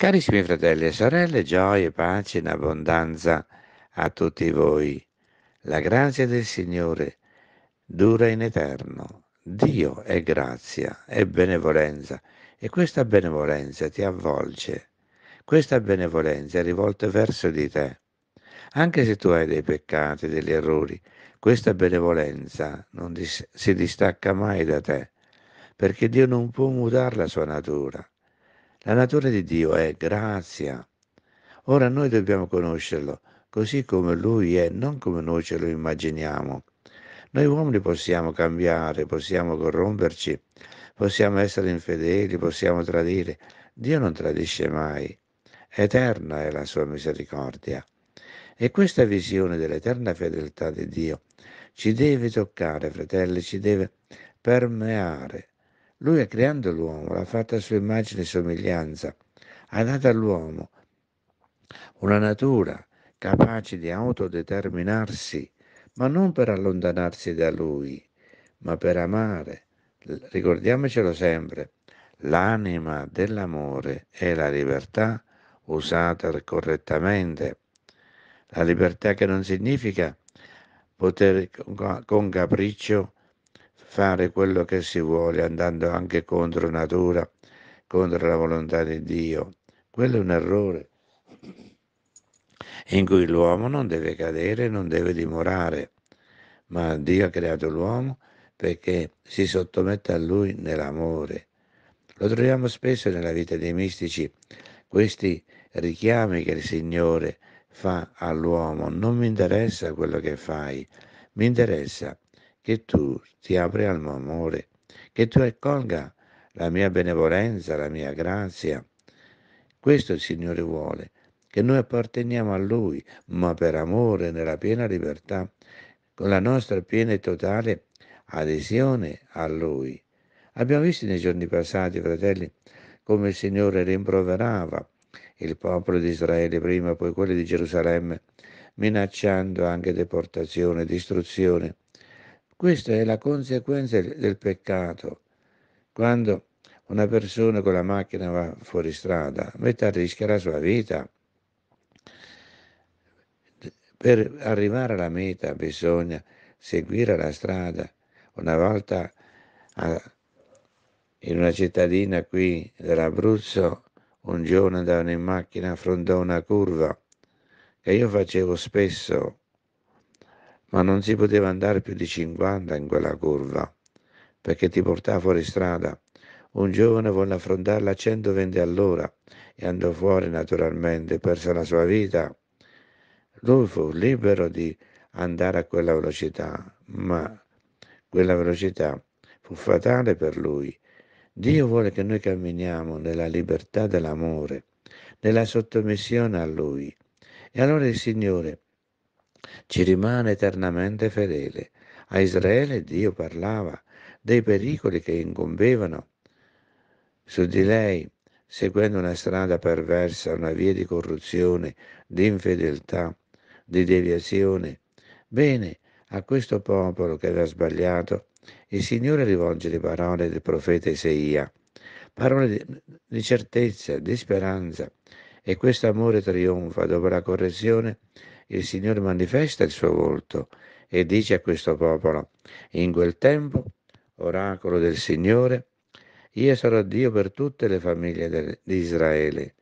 Carissimi fratelli e sorelle, gioia pace in abbondanza a tutti voi. La grazia del Signore dura in eterno. Dio è grazia, è benevolenza e questa benevolenza ti avvolge. Questa benevolenza è rivolta verso di te. Anche se tu hai dei peccati, degli errori, questa benevolenza non si distacca mai da te, perché Dio non può mutare la sua natura. La natura di Dio è grazia. Ora noi dobbiamo conoscerlo, così come Lui è, non come noi ce lo immaginiamo. Noi uomini possiamo cambiare, possiamo corromperci, possiamo essere infedeli, possiamo tradire. Dio non tradisce mai. Eterna è la sua misericordia. E questa visione dell'eterna fedeltà di Dio ci deve toccare, fratelli, ci deve permeare lui ha creato l'uomo, l'ha fatta a sua immagine e somiglianza, ha dato all'uomo una natura capace di autodeterminarsi, ma non per allontanarsi da lui, ma per amare. Ricordiamocelo sempre, l'anima dell'amore è la libertà usata correttamente. La libertà che non significa poter con capriccio fare quello che si vuole andando anche contro natura, contro la volontà di Dio. Quello è un errore in cui l'uomo non deve cadere, non deve dimorare, ma Dio ha creato l'uomo perché si sottomette a lui nell'amore. Lo troviamo spesso nella vita dei mistici, questi richiami che il Signore fa all'uomo, non mi interessa quello che fai, mi interessa che tu ti apri al mio amore, che tu accolga la mia benevolenza, la mia grazia. Questo il Signore vuole, che noi apparteniamo a Lui, ma per amore, nella piena libertà, con la nostra piena e totale adesione a Lui. Abbiamo visto nei giorni passati, fratelli, come il Signore rimproverava il popolo di Israele prima, poi quello di Gerusalemme, minacciando anche deportazione, distruzione. Questa è la conseguenza del peccato. Quando una persona con la macchina va fuori strada, mette a rischio la sua vita. Per arrivare alla meta bisogna seguire la strada. Una volta a, in una cittadina qui dell'Abruzzo, un giorno andavano in macchina, affrontò una curva che io facevo spesso ma non si poteva andare più di 50 in quella curva, perché ti portava fuori strada. Un giovane volle affrontarla a 120 all'ora e andò fuori naturalmente, perse la sua vita. Lui fu libero di andare a quella velocità, ma quella velocità fu fatale per lui. Dio vuole che noi camminiamo nella libertà dell'amore, nella sottomissione a Lui. E allora il Signore ci rimane eternamente fedele. A Israele Dio parlava dei pericoli che incombevano su di lei, seguendo una strada perversa, una via di corruzione, di infedeltà, di deviazione. Bene, a questo popolo che aveva sbagliato, il Signore rivolge le parole del profeta Isaia, parole di certezza, di speranza, e questo amore trionfa dopo la correzione, il Signore manifesta il suo volto e dice a questo popolo, in quel tempo, oracolo del Signore, io sarò Dio per tutte le famiglie di Israele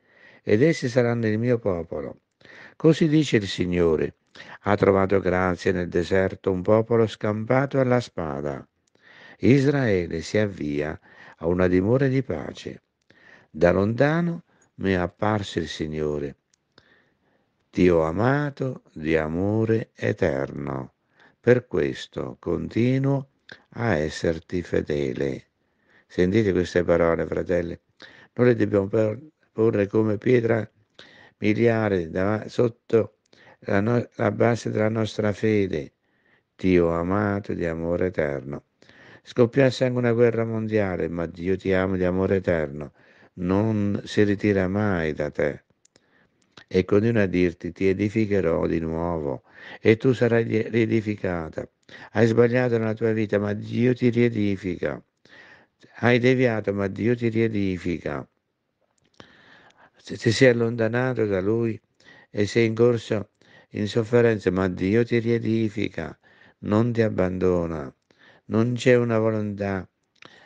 ed essi saranno il mio popolo. Così dice il Signore, ha trovato grazia nel deserto un popolo scampato alla spada. Israele si avvia a una dimora di pace. Da lontano mi è apparso il Signore. Ti ho amato di amore eterno, per questo continuo a esserti fedele. Sentite queste parole, fratelli. Noi le dobbiamo porre come pietra miliare sotto la, no- la base della nostra fede. Ti ho amato di amore eterno. Scoppiasse anche una guerra mondiale, ma Dio ti ama di amore eterno non si ritira mai da te e continua a dirti ti edificherò di nuovo e tu sarai riedificata. Hai sbagliato nella tua vita, ma Dio ti riedifica. Hai deviato, ma Dio ti riedifica. Se ti sei allontanato da Lui e sei in corso in sofferenza, ma Dio ti riedifica, non ti abbandona. Non c'è una volontà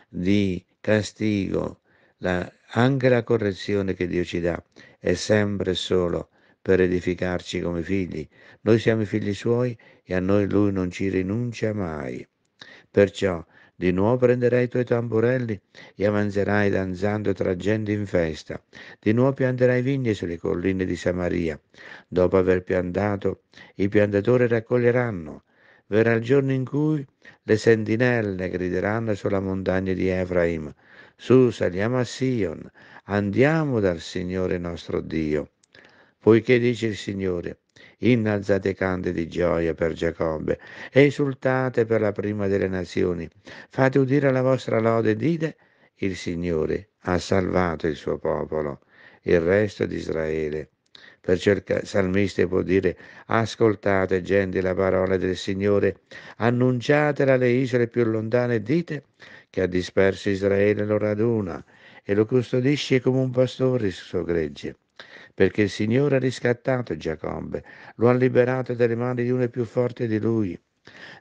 di castigo la, anche la correzione che Dio ci dà è sempre solo per edificarci come figli. Noi siamo i figli suoi e a noi lui non ci rinuncia mai. Perciò di nuovo prenderai i tuoi tamburelli e avanzerai danzando tra gente in festa. Di nuovo pianterai vigne sulle colline di Samaria. Dopo aver piantato, i piantatori raccoglieranno. Verrà il giorno in cui le sentinelle grideranno sulla montagna di Efraim. Su, saliamo a Sion, andiamo dal Signore nostro Dio. Poiché dice il Signore, innalzate cante di gioia per Giacobbe, e esultate per la prima delle nazioni, fate udire la vostra lode e dite, il Signore ha salvato il suo popolo, il resto di Israele. Perciò il salmista può dire, ascoltate gente la parola del Signore, annunciatela alle isole più lontane e dite, che ha disperso Israele lo raduna e lo custodisce come un pastore il suo gregge. Perché il Signore ha riscattato Giacobbe, lo ha liberato dalle mani di uno più forte di lui.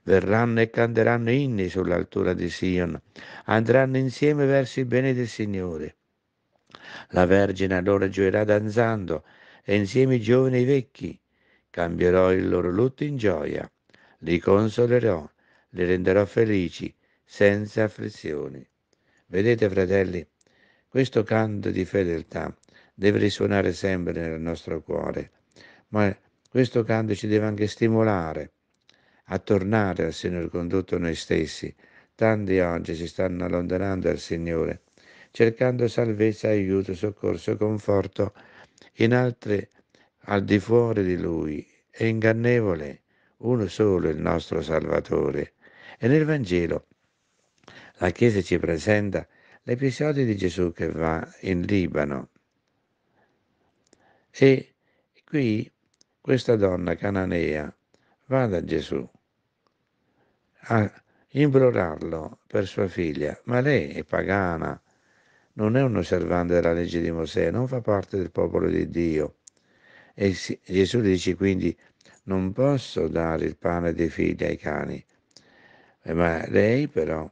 Verranno e canteranno inni sull'altura di Sion, andranno insieme verso il bene del Signore. La Vergine allora gioirà danzando, e insieme i giovani e i vecchi. Cambierò il loro lutto in gioia, li consolerò, li renderò felici, senza afflizioni. Vedete, fratelli, questo canto di fedeltà deve risuonare sempre nel nostro cuore, ma questo canto ci deve anche stimolare a tornare al Signore condotto noi stessi. Tanti oggi si stanno allontanando dal Signore, cercando salvezza, aiuto, soccorso, e conforto in altri al di fuori di Lui. È ingannevole, uno solo il nostro Salvatore. E nel Vangelo la Chiesa ci presenta l'episodio di Gesù che va in Libano. E qui questa donna cananea va da Gesù a implorarlo per sua figlia, ma lei è pagana, non è un osservante della legge di Mosè, non fa parte del popolo di Dio. E Gesù dice quindi, non posso dare il pane dei figli ai cani. Eh, ma lei però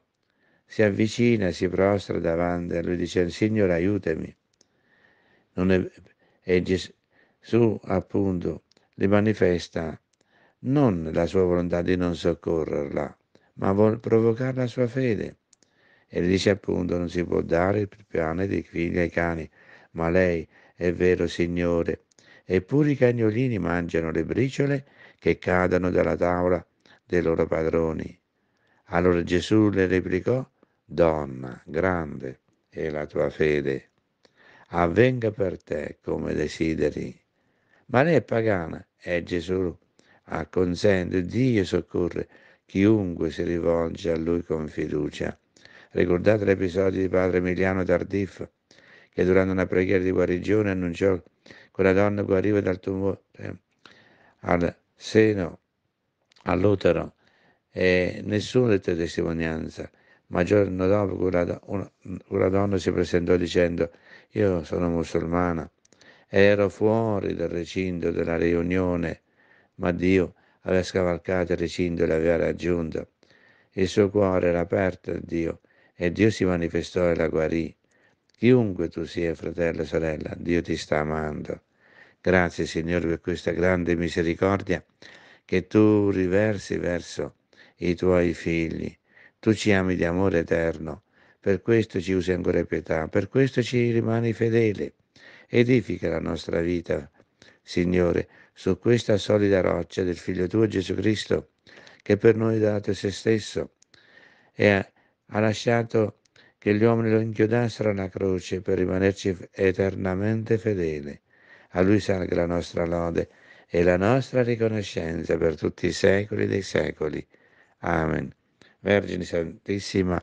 si avvicina, si prostra davanti a lui dicendo Signore aiutami. È, e Gesù appunto le manifesta non la sua volontà di non soccorrerla, ma vuol provocare la sua fede. E le dice appunto non si può dare il pane dei figli ai cani, ma lei è vero Signore. Eppure i cagnolini mangiano le briciole che cadono dalla tavola dei loro padroni. Allora Gesù le replicò, Donna, grande è la tua fede, avvenga per te come desideri. Ma lei è pagana, è eh, Gesù, acconsente, Dio soccorre chiunque si rivolge a lui con fiducia. Ricordate l'episodio di padre Emiliano Tardif, che durante una preghiera di guarigione annunciò che una donna guariva dal tumore eh, al seno, all'utero, e nessuno dette testimonianza. Ma giorno dopo quella, una, quella donna si presentò dicendo, io sono musulmana, ero fuori dal recinto della riunione, ma Dio aveva scavalcato il recinto e l'aveva raggiunto. Il suo cuore era aperto a Dio e Dio si manifestò e la guarì. Chiunque tu sia, fratello e sorella, Dio ti sta amando. Grazie Signore per questa grande misericordia che tu riversi verso i tuoi figli. Tu ci ami di amore eterno, per questo ci usi ancora pietà, per questo ci rimani fedele. Edifica la nostra vita, Signore, su questa solida roccia del Figlio tuo Gesù Cristo, che per noi ha dato se stesso e ha lasciato che gli uomini lo inchiodassero alla croce per rimanerci eternamente fedeli. A Lui salga la nostra lode e la nostra riconoscenza per tutti i secoli dei secoli. Amen. Vergine Santissima,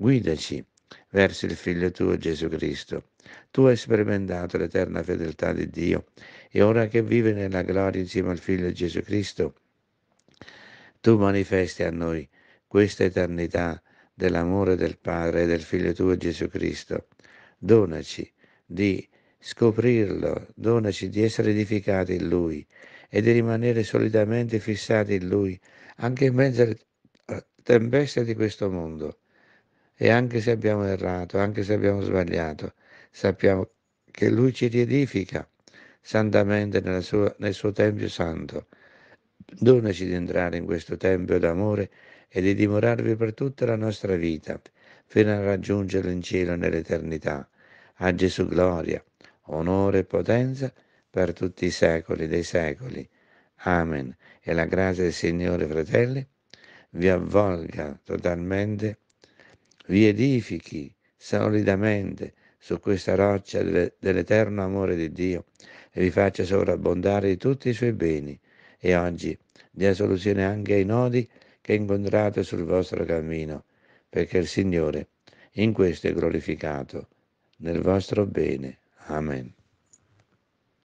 guidaci verso il Figlio tuo Gesù Cristo. Tu hai sperimentato l'eterna fedeltà di Dio e ora che vive nella gloria insieme al Figlio Gesù Cristo, tu manifesti a noi questa eternità dell'amore del Padre e del Figlio tuo Gesù Cristo. Donaci di scoprirlo, donaci di essere edificati in Lui e di rimanere solidamente fissati in Lui, anche in mezzo eh, tempesta di questo mondo. E anche se abbiamo errato, anche se abbiamo sbagliato, sappiamo che Lui ci riedifica santamente sua, nel suo Tempio Santo. Donaci di entrare in questo Tempio d'amore e di dimorarvi per tutta la nostra vita, fino a raggiungerlo in cielo nell'eternità. A Gesù gloria, onore e potenza per tutti i secoli dei secoli. Amen. E la grazia del Signore, fratelli, vi avvolga totalmente, vi edifichi solidamente su questa roccia dell'eterno amore di Dio e vi faccia sovrabbondare di tutti i suoi beni e oggi dia soluzione anche ai nodi che incontrate sul vostro cammino, perché il Signore in questo è glorificato, nel vostro bene. Amen.